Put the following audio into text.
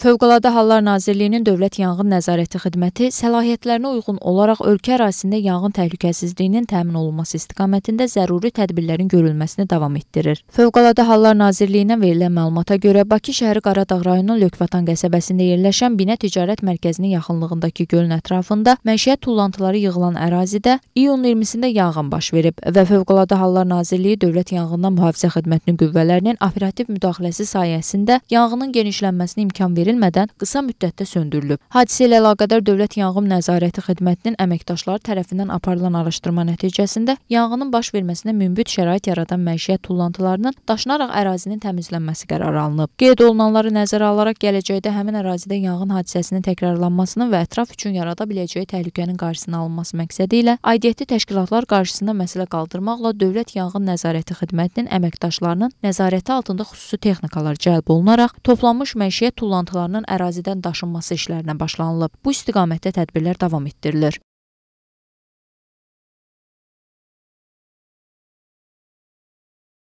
Fövqəladə Hallar Nazirliyinin Dövlət Yanğın Nəzarəti Xidməti səlahiyyətlərinə uyğun olaraq ölkə ərazisində yanğın təhlükəsizliyinin təmin olunması istiqamətində zəruri tədbirlərin görülməsini davam etdirir. Fövqəladə Hallar Nazirliyindən verilən məlumata görə Bakı şəhəri Qaradağ rayonu Lökvatan qəsəbəsində yerləşən Binə Ticarət Mərkəzinin yaxınlığındakı gölün ətrafında məişət tullantıları yığılan ərazidə iyunun 20-sində yanğın baş verib və Fövqəladə Hallar Nazirliyi Dövlət Yanğından Mühafizə Xidmətinin qüvvələrinin operativ müdaxiləsi sayəsində yanğının genişlənməsinə imkan verir verilmədən qısa müddətdə söndürülüb. Hadisə ilə əlaqədar Dövlət Yanğın Nəzarəti Xidmətinin əməkdaşları tərəfindən aparılan araşdırma nəticəsində yanğının baş verməsinə münbit şərait yaradan məişət tullantılarının daşınaraq ərazinin təmizlənməsi qərarı alınıb. Qeyd olunanları nəzərə alaraq gələcəkdə həmin ərazidə yanğın hadisəsinin təkrarlanmasının və ətraf üçün yarada biləcəyi təhlükənin qarşısının alınması məqsədi ilə aidiyyətli təşkilatlar qarşısında məsələ qaldırmaqla Dövlət Yanğın Nəzarəti Xidmətinin əməkdaşlarının nəzarəti altında xüsusi texnikalar cəlb olunaraq toplanmış məişət tullantıları balıqlarının ərazidən daşınması işlərinə başlanılıb. Bu istiqamətdə tədbirlər davam etdirilir.